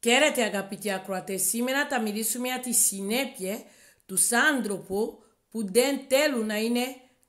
Καίρετε αγαπητοί ακροατές, σήμερα θα μιλήσουμε για τη συνέπεια του άνθρωπου που δεν θέλουν να είναι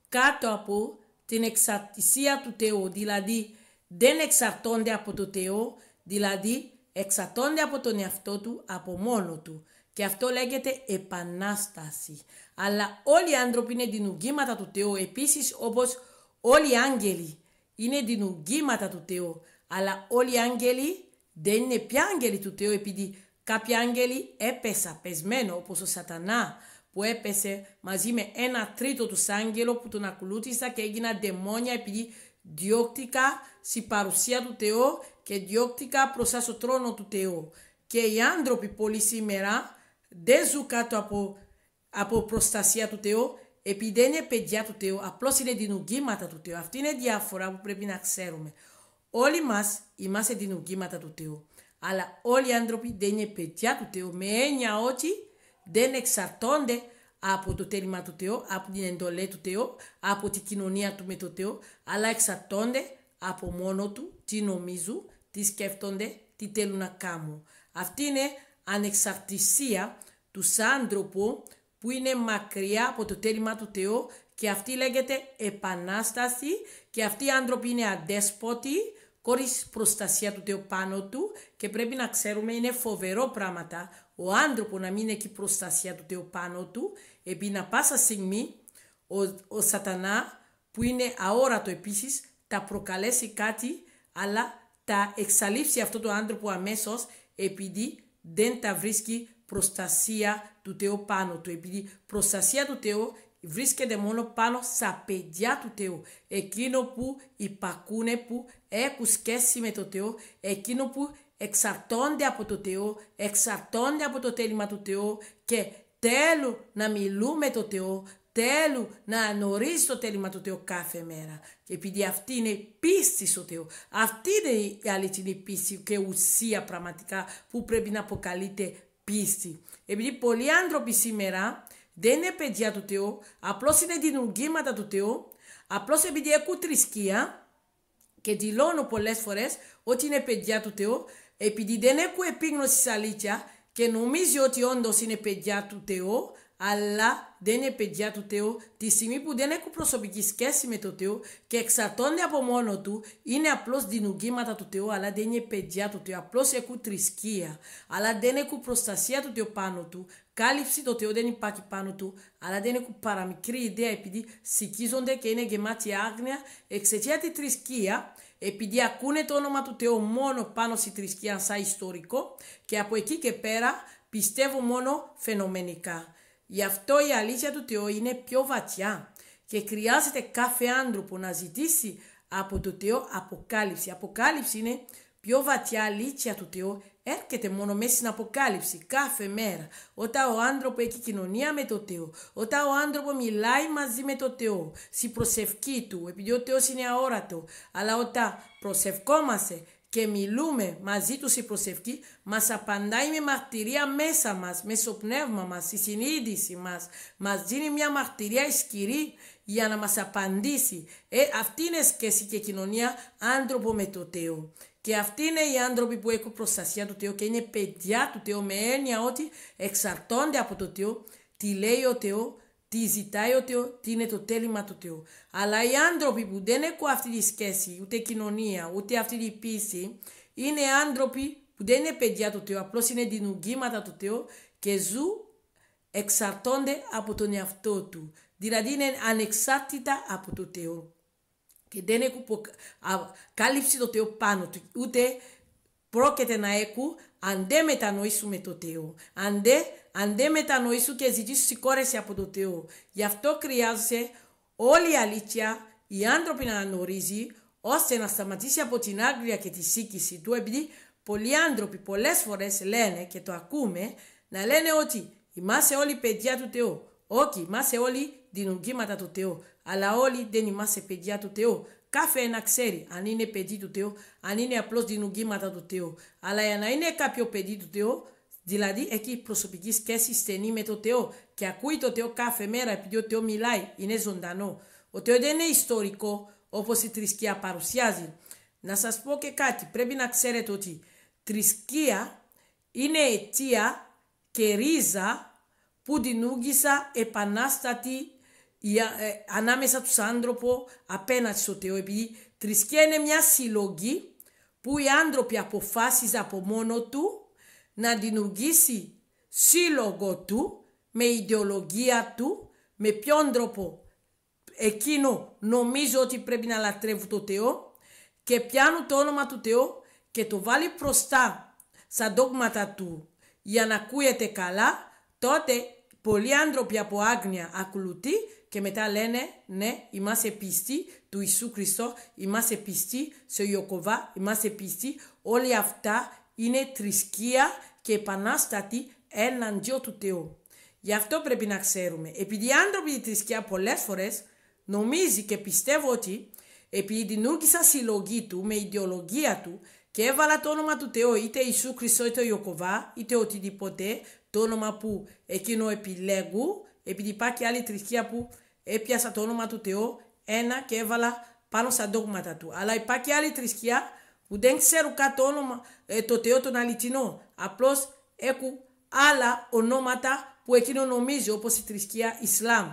κάτω από την εξαρτησία του Θεού, δηλαδή δεν εξαρτώνται από το Θεό, δηλαδή εξαρτώνται από τον εαυτό του, από μόνο του. Και αυτό λέγεται επανάσταση. Αλλά όλοι οι άνθρωποι είναι δημιουργήματα του Θεού, επίσης όπως όλοι οι άγγελοι είναι δημιουργήματα του Θεού, αλλά όλοι οι άγγελοι δεν είναι πια άγγελοι του Θεού επειδή κάποιοι άγγελοι έπεσαν πεσμένο όπως ο σατανά που έπεσε μαζί με ένα τρίτο τους άγγελο που τον ακολούθησα και έγινα δαιμόνια επειδή διώκτηκα στην παρουσία του Θεού και διώκτηκα μπροστά στο τρόνο του Θεού. Και οι άνθρωποι πολλοί σήμερα δεν ζουν κάτω από, από προστασία του Θεού επειδή δεν είναι παιδιά του Θεού, απλώς είναι δημιουργήματα του Θεού. Αυτή είναι η διαφορά που πρέπει να ξέρουμε. Όλοι μας είμαστε δημιουργήματα του Θεού. Αλλά όλοι οι άνθρωποι δεν είναι παιδιά του Θεού. Με έννοια ότι δεν εξαρτώνται από το τέλημα του Θεού, από την εντολή του Θεού, από την κοινωνία του με το Θεό, αλλά εξαρτώνται από μόνο του τι νομίζουν, τι σκέφτονται, τι θέλουν να κάνουν. Αυτή είναι ανεξαρτησία τους άνθρωπου που είναι μακριά από το τέλημα του Θεού και αυτή λέγεται επανάσταση και αυτοί οι άνθρωποι είναι αδέσποτοι Κόρη προστασία του Θεού πάνω του και πρέπει να ξέρουμε είναι φοβερό πράγματα ο άνθρωπο να μην έχει προστασία του Θεού πάνω του επειδή να πάσα στιγμή ο, ο σατανά που είναι αόρατο επίσης τα προκαλέσει κάτι αλλά τα εξαλείψει αυτό το άνθρωπο αμέσως επειδή δεν τα βρίσκει προστασία του Θεού πάνω του επειδή προστασία του Θεού βρίσκεται μόνο πάνω στα παιδιά του Θεού, εκείνο που υπακούνε, που έχουν σχέση με το Θεό, εκείνο που εξαρτώνται από το Θεό, εξαρτώνται από το τέλημα του Θεού και θέλουν να μιλούν με το Θεό, θέλουν να γνωρίζει το τέλημα του Θεού κάθε μέρα. Επειδή αυτή είναι πίστη στο Θεό. Αυτή είναι η αληθινή πίστη και ουσία πραγματικά που πρέπει να αποκαλείται πίστη. Επειδή πολλοί άνθρωποι σήμερα δεν είναι παιδιά του Θεού, απλώς είναι δημιουργήματα του Θεού, απλώς επειδή έχουν θρησκεία και δηλώνω πολλές φορές ότι είναι παιδιά του Θεού, επειδή δεν έχουν επίγνωση αλήθεια και νομίζει ότι όντως είναι παιδιά του Θεού, αλλά δεν είναι παιδιά του Θεού τη στιγμή που δεν έχουν προσωπική σχέση με το Θεό και εξαρτώνται από μόνο του, είναι απλώς δημιουργήματα του Θεού, αλλά δεν είναι παιδιά του Θεού. απλώς έχουν θρησκεία, αλλά δεν έχουν προστασία του Θεού πάνω του. Κάλυψη το Θεό δεν υπάρχει πάνω του, αλλά δεν έχουν παραμικρή ιδέα επειδή σηκίζονται και είναι γεμάτη άγνοια εξαιτία τη θρησκεία επειδή ακούνε το όνομα του Θεού μόνο πάνω στη θρησκεία σαν ιστορικό και από εκεί και πέρα πιστεύω μόνο φαινομενικά. Γι' αυτό η αλήθεια του Θεού είναι πιο βαθιά και χρειάζεται κάθε άνθρωπο να ζητήσει από το Θεό αποκάλυψη. Αποκάλυψη είναι πιο βαθιά αλήθεια του Θεού έρχεται μόνο μέσα στην αποκάλυψη κάθε μέρα. Όταν ο άνθρωπο έχει κοινωνία με το Θεό, όταν ο άνθρωπο μιλάει μαζί με το Θεό, στην προσευχή του, επειδή ο Θεός είναι αόρατο, αλλά όταν προσευχόμαστε, και μιλούμε μαζί τους η προσευχή, μας απαντάει με μαρτυρία μέσα μας, με στο πνεύμα μας, η συνείδηση μας. Μας δίνει μια μαρτυρία ισχυρή για να μας απαντήσει. Ε, αυτή είναι σχέση και κοινωνία άνθρωπο με το Θεό. Και αυτοί είναι οι άνθρωποι που έχουν προστασία του Θεού και είναι παιδιά του Θεού με έννοια ότι εξαρτώνται από το Θεό, τι λέει ο Θεός τι ζητάει ο Θεός, τι είναι το τέλημα του Θεού. Αλλά οι άνθρωποι που δεν έχουν αυτή τη σχέση, ούτε κοινωνία, ούτε αυτή τη πίστη, είναι άνθρωποι που δεν είναι παιδιά του Θεού, απλώς είναι δημιουργήματα του Θεού και ζουν εξαρτώνται από τον εαυτό του. Δηλαδή είναι ανεξάρτητα από το Θεό. Και δεν έχουν κάλυψει το Θεό πάνω του, ούτε πρόκειται να έχουν αν δεν μετανοήσουμε το Θεό, αν δεν αν δεν μετανοήσουν και ζητήσουν συγχώρεση από το Θεό. Γι' αυτό χρειάζεται όλη η αλήθεια οι άνθρωποι να αναγνωρίζει ώστε να σταματήσει από την άγρια και τη σύγκριση του επειδή πολλοί άνθρωποι πολλές φορές λένε και το ακούμε να λένε ότι είμαστε όλοι παιδιά του Θεού. Όχι, είμαστε όλοι δημιουργήματα του Θεού. Αλλά όλοι δεν είμαστε παιδιά του Θεού. Κάθε ένα ξέρει αν είναι παιδί του Θεού, αν είναι απλώς δημιουργήματα του Θεού. Αλλά για να είναι κάποιο παιδί του Θεού Δηλαδή εκεί η προσωπική σχέση στενή με το Θεό και ακούει το Θεό κάθε μέρα επειδή ο Θεός μιλάει, είναι ζωντανό. Ο Θεός δεν είναι ιστορικό όπως η θρησκεία παρουσιάζει. Να σας πω και κάτι, πρέπει να ξέρετε ότι θρησκεία είναι αιτία και ρίζα που δημιούργησα επανάστατη ε, ανάμεσα τους άνθρωπο απέναντι στο Θεό. Επειδή θρησκεία είναι μια συλλογή που οι άνθρωποι αποφάσιζαν από μόνο του να δημιουργήσει σύλλογο του με ιδεολογία του, με ποιον τρόπο εκείνο νομίζω ότι πρέπει να λατρεύει το Θεό και πιάνουν το όνομα του Θεού και το βάλει μπροστά στα δόγματα του για να ακούεται καλά, τότε πολλοί άνθρωποι από άγνοια ακολουθεί και μετά λένε ναι είμαστε πιστοί του Ιησού Χριστό, είμαστε πιστοί σε Ιωκοβά, είμαστε πιστοί όλοι αυτά είναι θρησκεία και επανάστατη εναντίον του Θεού. Γι' αυτό πρέπει να ξέρουμε. Επειδή οι άνθρωποι τη θρησκεία πολλές φορές νομίζει και πιστεύω ότι επειδή δημιούργησα συλλογή του με ιδεολογία του και έβαλα το όνομα του Θεού, είτε Ιησού Χριστό, είτε Ιωκοβά, είτε οτιδήποτε, το όνομα που εκείνο επιλέγω, επειδή υπάρχει άλλη θρησκεία που έπιασα το όνομα του Θεού, ένα και έβαλα πάνω στα ντόγματα του. Αλλά υπάρχει άλλη θρησκεία που δεν ξέρω καν το όνομα, ε, το Θεό τον αληθινό. Απλώς έχουν άλλα ονόματα που εκείνο νομίζει όπως η θρησκεία Ισλάμ.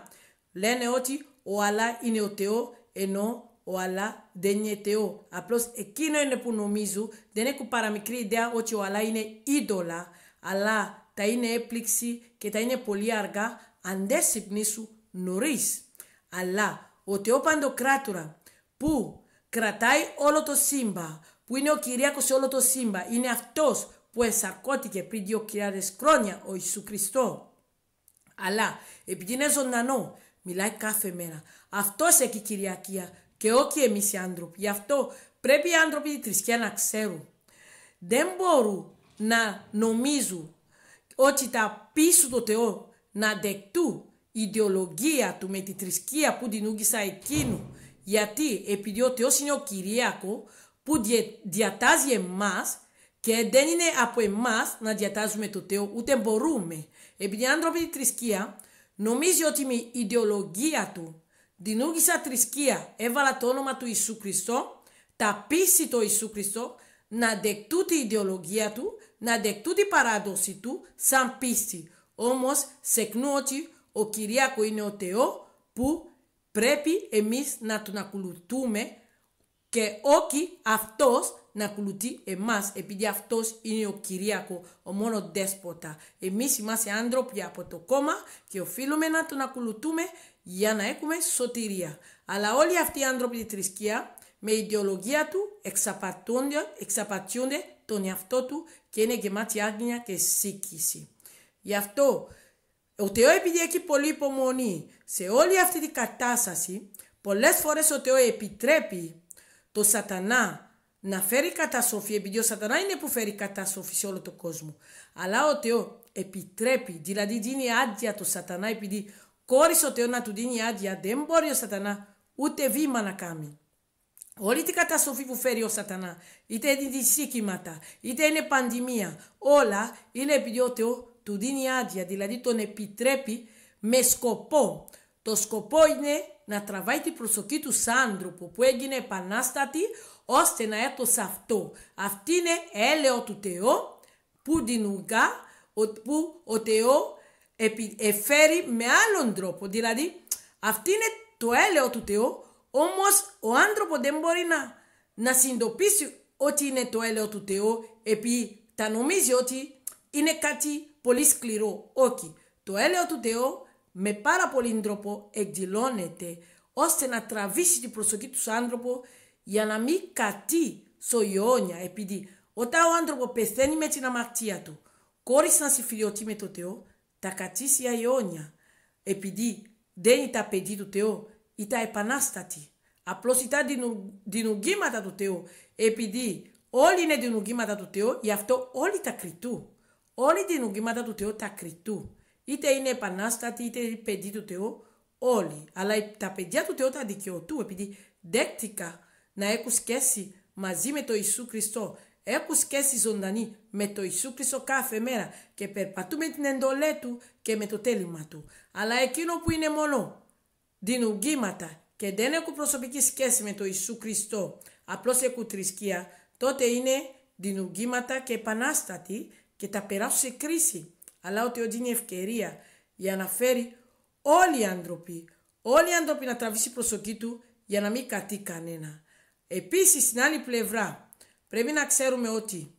Λένε ότι ο Αλλά είναι ο Θεό ενώ ο Αλλά δεν είναι Θεό. Απλώς εκείνο είναι που νομίζουν, δεν έχουν παραμικρή ιδέα ότι ο Αλλά είναι είδωλα, αλλά θα είναι έπληξη και θα είναι πολύ αργά αν δεν ξυπνήσουν νωρίς. Αλλά ο Θεό Παντοκράτορα που κρατάει όλο το σύμπαν, που είναι ο Κυριάκος σε όλο το σύμπαν. Είναι αυτός που εσακώθηκε πριν δυο χιλιάδες χρόνια ο Ιησού Χριστό. Αλλά επειδή είναι ζωντανό, μιλάει κάθε μέρα. Αυτός έχει Κυριακία και όχι εμείς οι άνθρωποι. Γι' αυτό πρέπει οι άνθρωποι τη θρησκεία να ξέρουν. Δεν μπορούν να νομίζουν ότι τα πίσω του Θεό να δεκτούν η ιδεολογία του με τη θρησκεία που την ούγγισα εκείνου. Γιατί επειδή ο Θεός είναι ο Κυρίακο, που διατάζει εμάς και δεν είναι από εμάς να διατάζουμε το Θεό, ούτε μπορούμε. Επειδή άνθρωποι της θρησκεία νομίζει ότι με ιδεολογία του δημιούργησα θρησκεία, έβαλα το όνομα του Ιησού Χριστό, τα πείσει το Ιησού Χριστό, να δεκτού την ιδεολογία του, να δεκτού την παράδοση του σαν πίστη. Όμως, σε ότι ο Κυριακό είναι ο Θεό που πρέπει εμείς να τον ακολουθούμε και όχι αυτός να ακολουθεί εμάς, επειδή αυτός είναι ο Κυρίακο, ο μόνο δέσποτα. εμείς είμαστε άνθρωποι από το κόμμα και οφείλουμε να τον ακολουθούμε για να έχουμε σωτηρία. Αλλά όλοι αυτοί οι άνθρωποι της θρησκείας, με ιδεολογία του, εξαπατούνται, τον εαυτό του και είναι γεμάτοι άγνοια και σύγκριση. Γι' αυτό, ο Θεός επειδή έχει πολύ υπομονή σε όλη αυτή την κατάσταση, πολλές φορές ο Θεός επιτρέπει το σατανά να φέρει καταστροφή, επειδή ο σατανά είναι που φέρει καταστροφή σε όλο τον κόσμο. Αλλά ο Θεό επιτρέπει, δηλαδή δίνει άδεια το σατανά, επειδή χωρίς ο Θεός να του δίνει άδεια, δεν μπορεί ο σατανά ούτε βήμα να κάνει. Όλη την καταστροφή που φέρει ο σατανά, είτε είναι δυσίκηματα, είτε είναι πανδημία, όλα είναι επειδή ο Θεός του δίνει άδεια, δηλαδή τον επιτρέπει με σκοπό το σκοπό είναι να τραβάει την προσοχή του άνθρωπο που έγινε επανάστατη ώστε να έρθω σε αυτό. Αυτή είναι έλεο του Θεό που δημιουργά, που ο Θεό εφέρει με άλλον τρόπο. Δηλαδή, αυτή είναι το έλεο του Θεού, όμως ο άνθρωπος δεν μπορεί να, να συνειδητοποιήσει ότι είναι το έλεο του Θεού επειδή τα νομίζει ότι είναι κάτι πολύ σκληρό. Όχι. Το έλεο του Θεού με πάρα πολύ τρόπο εκδηλώνεται ώστε να τραβήσει την προσοχή του άνθρωπου για να μην κατεί στο αιώνια επειδή όταν ο άνθρωπο πεθαίνει με την αμαρτία του χωρίς να συμφιλειωθεί με το Θεό τα κατήσει για αιώνια επειδή δεν ήταν παιδί του Θεού ήταν επανάστατη Απλώς ήταν δημιουργήματα του Θεού επειδή όλοι είναι δημιουργήματα του Θεού γι' αυτό όλοι τα κριτού όλοι οι δημιουργήματα του Θεού τα κριτού Είτε είναι επανάστατη είτε είναι παιδί του Θεού, όλοι. Αλλά τα παιδιά του Θεού τα δικαιωτούν, επειδή δέχτηκα να έχουν σχέση μαζί με το Ιησού Χριστό. Έχουν σχέση ζωντανή με το Ιησού Χριστό κάθε μέρα και περπατούμε την εντολή του και με το τέλημα του. Αλλά εκείνο που είναι μόνο δημιουργήματα και δεν έχουν προσωπική σχέση με το Ιησού Χριστό, απλώς έχουν θρησκεία, τότε είναι δημιουργήματα και επανάστατη και τα περάσουν σε κρίση αλλά ότι ότι είναι ευκαιρία για να φέρει όλοι οι άνθρωποι, όλοι οι άνθρωποι να τραβήσει προσοχή του για να μην κατεί κανένα. Επίσης στην άλλη πλευρά πρέπει να ξέρουμε ότι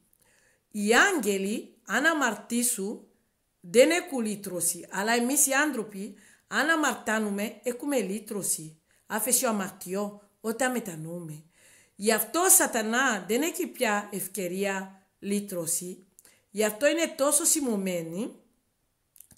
οι άγγελοι αν αμαρτήσουν δεν έχουν λύτρωση, αλλά εμείς οι άνθρωποι αν αμαρτάνουμε έχουμε λύτρωση. ο αμαρτιό όταν μετανοούμε. Γι' αυτό ο σατανά δεν έχει πια ευκαιρία λύτρωση Γι' αυτό είναι τόσο σημωμένη,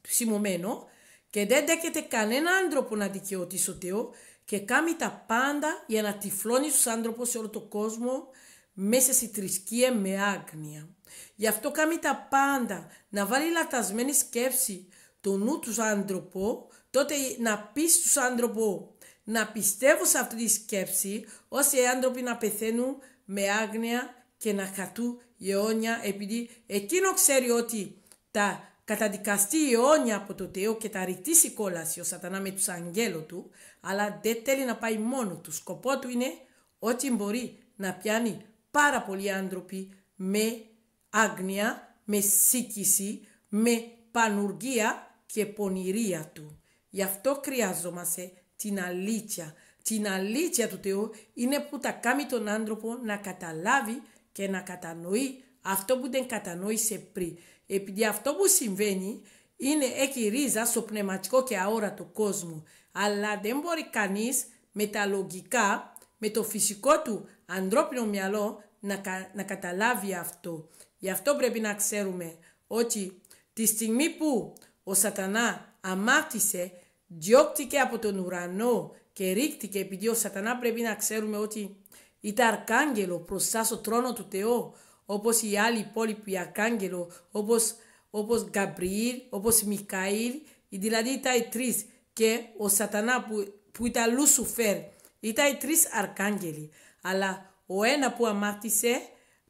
σημωμένο και δεν δέχεται κανένα άνθρωπο να δικαιωθεί στο Θεό και κάνει τα πάντα για να τυφλώνει τους άνθρωπους σε όλο τον κόσμο μέσα στη θρησκεία με άγνοια. Γι' αυτό κάνει τα πάντα να βάλει λατασμένη σκέψη το νου τους άνθρωπο, τότε να πει στους άνθρωπου να πιστεύω σε αυτή τη σκέψη, ώστε οι άνθρωποι να πεθαίνουν με άγνοια και να χατούν αιώνια επειδή εκείνο ξέρει ότι τα καταδικαστεί αιώνια από το Θεό και τα ρητήσει κόλαση ο σατανά με τους αγγέλους του, αλλά δεν θέλει να πάει μόνο του. Σκοπό του είναι ότι μπορεί να πιάνει πάρα πολλοί άνθρωποι με άγνοια, με σύκηση, με πανουργία και πονηρία του. Γι' αυτό χρειαζόμαστε την αλήθεια. Την αλήθεια του Θεού είναι που τα κάνει τον άνθρωπο να καταλάβει και να κατανοεί αυτό που δεν κατανόησε πριν. Επειδή αυτό που συμβαίνει είναι έχει ρίζα στο πνευματικό και αόρατο κόσμο. Αλλά δεν μπορεί κανείς με τα λογικά, με το φυσικό του ανθρώπινο μυαλό να, να καταλάβει αυτό. Γι' αυτό πρέπει να ξέρουμε ότι τη στιγμή που ο σατανά αμάρτησε, διώκτηκε από τον ουρανό και ρίχτηκε επειδή ο σατανά πρέπει να ξέρουμε ότι είτε αρκάγγελο μπροστά στο τρόνο του Θεού, όπως οι άλλοι υπόλοιποι αρκάγγελο, όπως, όπως Γκαμπριήλ, όπως Μικαήλ, δηλαδή ήταν οι τρεις και ο σατανά που, που ήταν Λουσουφέρ, ήταν οι τρεις αρκάγγελοι. Αλλά ο ένα που αμάρτησε,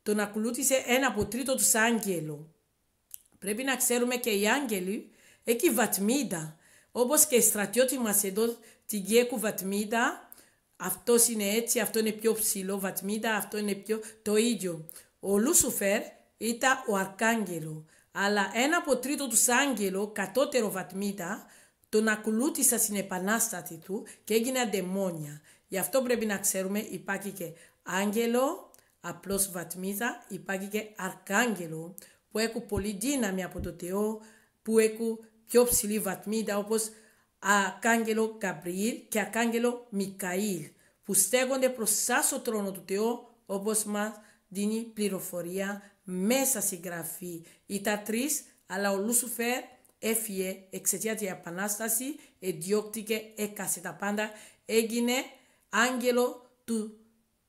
τον ακολούθησε ένα από τρίτο τους άγγελο. Πρέπει να ξέρουμε και οι άγγελοι, έχει βατμίδα, όπως και οι στρατιώτες μας εδώ, την Γκέκου βατμίδα. Αυτό είναι έτσι, αυτό είναι πιο ψηλό βατμίδα, αυτό είναι πιο το ίδιο. Ο Λούσουφερ ήταν ο Αρκάγγελο, αλλά ένα από τρίτο τους άγγελο, κατώτερο βατμίδα, τον ακολούθησα στην επανάστατη του και έγινε δαιμόνια. Γι' αυτό πρέπει να ξέρουμε υπάρχει και άγγελο, απλώς βατμίδα, υπάρχει και αρκάγγελο που έχουν πολύ δύναμη από το Θεό, που έχουν πιο ψηλή βαθμίδα όπως Αρκάγγελο Γαμπριήλ και Αρκάγγελο Μικαήλ που στέγονται προς το τρόνο του Θεού όπως μας δίνει πληροφορία μέσα στη γραφή. Ή τρεις, αλλά ο Λούσουφερ έφυγε εξαιτία τη επανάσταση, εδιώκτηκε, έκασε τα πάντα, έγινε άγγελο του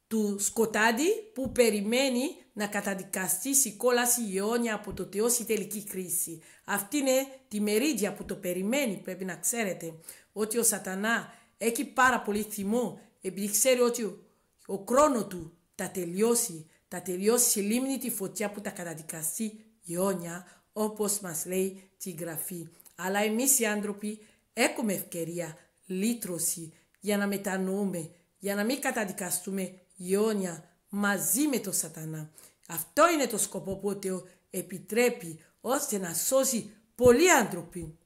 του σκοτάδι που περιμένει να καταδικαστεί η κόλαση αιώνια από το Θεός στη τελική κρίση. Αυτή είναι τη μερίδια που το περιμένει, πρέπει να ξέρετε, ότι ο σατανά έχει πάρα πολύ θυμό, επειδή ξέρει ότι ο χρόνο του τα τελειώσει, τα τελειώσει σε λίμνη τη φωτιά που τα καταδικαστεί αιώνια, όπως μας λέει τη Γραφή. Αλλά εμείς οι άνθρωποι έχουμε ευκαιρία, λύτρωση, για να μετανοούμε, για να μην καταδικαστούμε γεώνια μαζί με τον σατανά. Αυτό είναι το σκοπό που ο Θεός επιτρέπει ώστε να σώσει πολλοί άνθρωποι.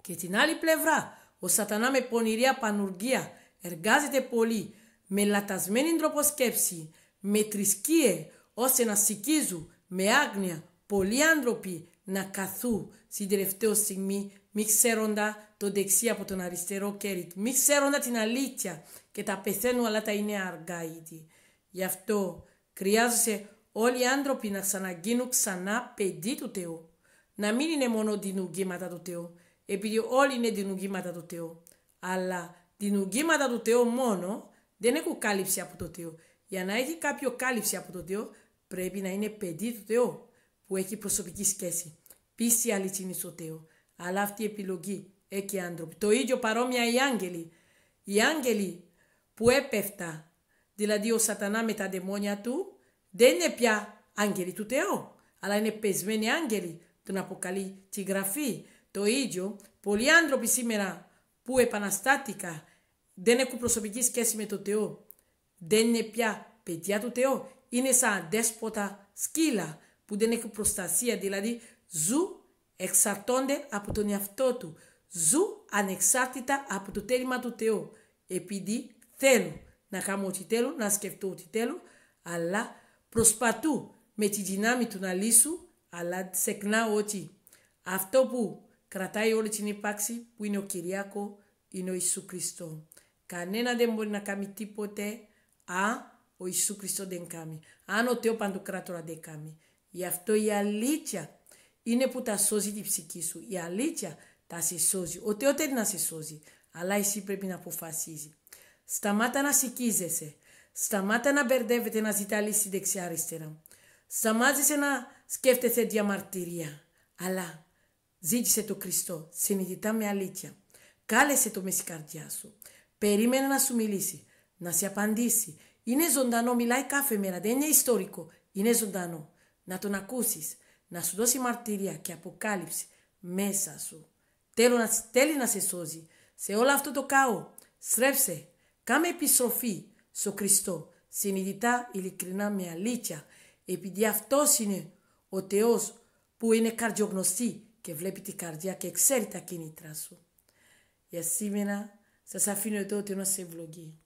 Και την άλλη πλευρά, ο σατανά με πονηρία πανουργία εργάζεται πολύ, με λατασμένη ντροποσκέψη, με τρισκίε, ώστε να σηκίζουν με άγνοια πολλοί άνθρωποι να καθούν στην τελευταία στιγμή μη ξέροντα το δεξί από τον αριστερό κέρι μη ξέροντα την αλήθεια και τα πεθαίνουν αλλά τα είναι αργά ήδη. Γι' αυτό χρειάζεσαι όλοι οι άνθρωποι να ξαναγίνουν ξανά παιδί του Θεού. Να μην είναι μόνο δινουγκήματα του Θεού, επειδή όλοι είναι δινουγκήματα του Θεού. Αλλά δινουγκήματα του Θεού μόνο δεν έχουν κάλυψη από το Θεό. Για να έχει κάποιο κάλυψη από το Θεό, πρέπει να είναι παιδί του Θεού που έχει προσωπική σχέση. Πίστη αληθινή στο Θεό. Αλλά αυτή η επιλογή έχει άνθρωποι. Το ίδιο παρόμοια οι άγγελοι. Οι άγγελοι που έπεφτα, δηλαδή ο σατανά με τα δαιμόνια του, δεν είναι πια άγγελοι του Θεού, αλλά είναι πεσμένοι άγγελοι, τον αποκαλεί τη γραφή. Το ίδιο, πολλοί άνθρωποι σήμερα που επαναστάτηκα, δεν έχουν προσωπική σχέση με το Θεό. Δεν είναι πια παιδιά του Θεού. Είναι σαν δέσποτα σκύλα που δεν έχουν προστασία, δηλαδή ζουν εξαρτώνται από τον εαυτό του. ζούν ανεξάρτητα από το τέλημα του Θεού, επειδή θέλουν να κάνουν ό,τι θέλουν, να σκεφτώ ό,τι θέλουν, αλλά προσπαθούν με τη δύναμη του να λύσουν, αλλά ξεχνά ότι αυτό που κρατάει όλη την ύπαρξη, που είναι ο Κυριάκο, είναι ο Ιησού Χριστό. Κανένα δεν μπορεί να κάνει τίποτε αν ο Ιησού Χριστό δεν κάνει. Αν ο Θεός Παντοκράτορας δεν κάνει. Γι' αυτό η αλήθεια είναι που τα σώζει τη ψυχή σου. Η αλήθεια τα σε σώζει. Ο Θεότερη να σε σώζει. Αλλά εσύ πρέπει να αποφασίζεις. Σταμάτα να σηκίζεσαι. Σταμάτα να μπερδεύετε να ζητά λύση δεξιά αριστερά. Σταμάζεσαι να σκέφτεσαι διαμαρτυρία. Αλλά ζήτησε το Χριστό. Συνειδητά με αλήθεια. Κάλεσε το μέση καρδιά σου. Περίμενε να σου μιλήσει. Να σε απαντήσει. Είναι ζωντανό. Μιλάει κάθε μέρα. Δεν είναι ιστορικό. Είναι ζωντανό. Να τον ακούσεις να σου δώσει μαρτυρία και αποκάλυψη μέσα σου. Θέλω να θέλει να σε σώζει. Σε όλο αυτό το κάο, στρέψε, κάμε επιστροφή στο Χριστό, συνειδητά, ειλικρινά, με αλήθεια, επειδή αυτός είναι ο Θεός που είναι καρδιογνωστή και βλέπει την καρδιά και ξέρει τα κίνητρα σου. Για σήμερα σας αφήνω εδώ ότι να σε ευλογεί.